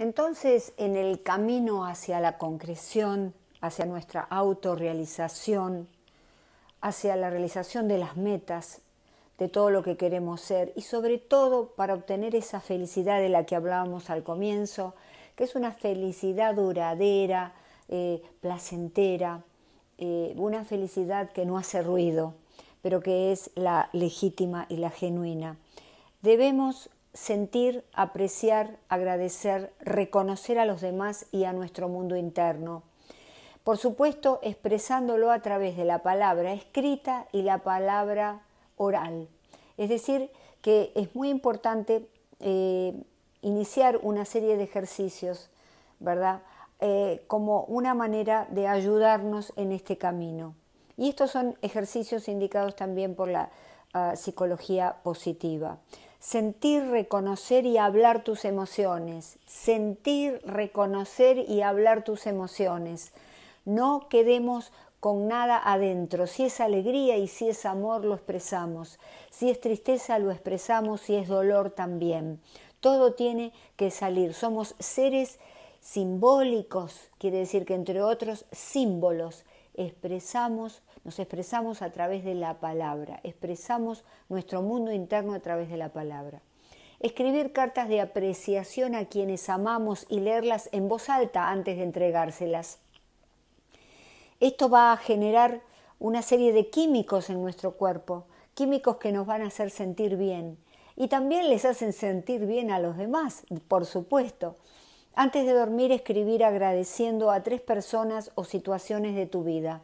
Entonces, en el camino hacia la concreción, hacia nuestra autorrealización, hacia la realización de las metas, de todo lo que queremos ser y sobre todo para obtener esa felicidad de la que hablábamos al comienzo, que es una felicidad duradera, eh, placentera, eh, una felicidad que no hace ruido, pero que es la legítima y la genuina. Debemos sentir, apreciar, agradecer, reconocer a los demás y a nuestro mundo interno. Por supuesto, expresándolo a través de la palabra escrita y la palabra oral. Es decir, que es muy importante eh, iniciar una serie de ejercicios, ¿verdad? Eh, como una manera de ayudarnos en este camino. Y estos son ejercicios indicados también por la ah, psicología positiva sentir, reconocer y hablar tus emociones. Sentir, reconocer y hablar tus emociones. No quedemos con nada adentro. Si es alegría y si es amor, lo expresamos. Si es tristeza, lo expresamos. Si es dolor, también. Todo tiene que salir. Somos seres simbólicos, quiere decir que entre otros símbolos expresamos nos expresamos a través de la palabra, expresamos nuestro mundo interno a través de la palabra. Escribir cartas de apreciación a quienes amamos y leerlas en voz alta antes de entregárselas. Esto va a generar una serie de químicos en nuestro cuerpo, químicos que nos van a hacer sentir bien y también les hacen sentir bien a los demás, por supuesto. Antes de dormir, escribir agradeciendo a tres personas o situaciones de tu vida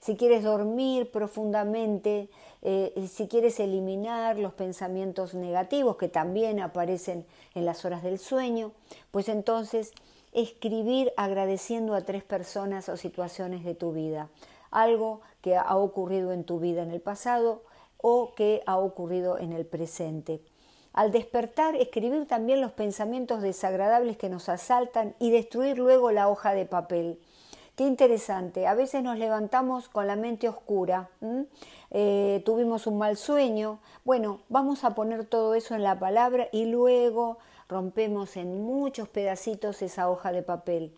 si quieres dormir profundamente, eh, si quieres eliminar los pensamientos negativos que también aparecen en las horas del sueño, pues entonces escribir agradeciendo a tres personas o situaciones de tu vida, algo que ha ocurrido en tu vida en el pasado o que ha ocurrido en el presente. Al despertar, escribir también los pensamientos desagradables que nos asaltan y destruir luego la hoja de papel. Qué interesante. A veces nos levantamos con la mente oscura, eh, tuvimos un mal sueño. Bueno, vamos a poner todo eso en la palabra y luego rompemos en muchos pedacitos esa hoja de papel.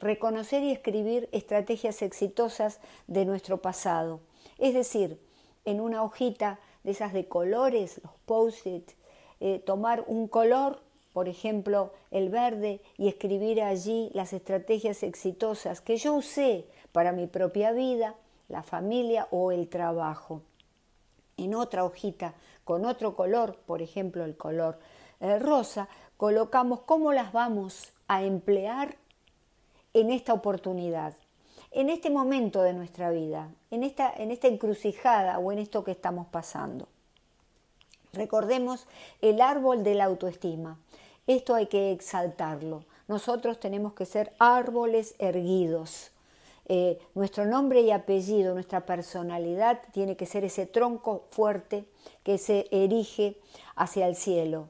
Reconocer y escribir estrategias exitosas de nuestro pasado. Es decir, en una hojita de esas de colores, los post-it, eh, tomar un color por ejemplo, el verde y escribir allí las estrategias exitosas que yo usé para mi propia vida, la familia o el trabajo. En otra hojita, con otro color, por ejemplo el color eh, rosa, colocamos cómo las vamos a emplear en esta oportunidad, en este momento de nuestra vida, en esta, en esta encrucijada o en esto que estamos pasando. Recordemos el árbol de la autoestima. Esto hay que exaltarlo. Nosotros tenemos que ser árboles erguidos. Eh, nuestro nombre y apellido, nuestra personalidad tiene que ser ese tronco fuerte que se erige hacia el cielo.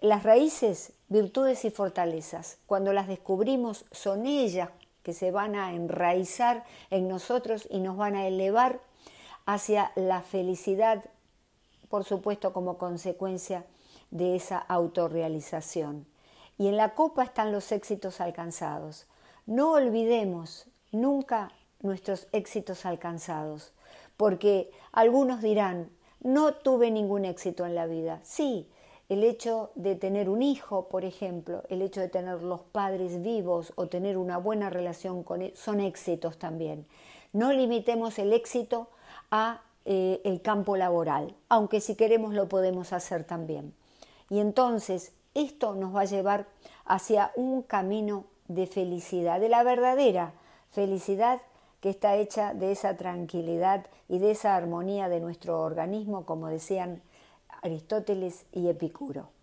Las raíces, virtudes y fortalezas, cuando las descubrimos, son ellas que se van a enraizar en nosotros y nos van a elevar hacia la felicidad, por supuesto como consecuencia de esa autorrealización. Y en la copa están los éxitos alcanzados. No olvidemos nunca nuestros éxitos alcanzados, porque algunos dirán, no tuve ningún éxito en la vida. Sí, el hecho de tener un hijo, por ejemplo, el hecho de tener los padres vivos o tener una buena relación con él, e-, son éxitos también. No limitemos el éxito a eh, el campo laboral, aunque si queremos lo podemos hacer también. Y entonces esto nos va a llevar hacia un camino de felicidad, de la verdadera felicidad que está hecha de esa tranquilidad y de esa armonía de nuestro organismo, como decían Aristóteles y Epicuro.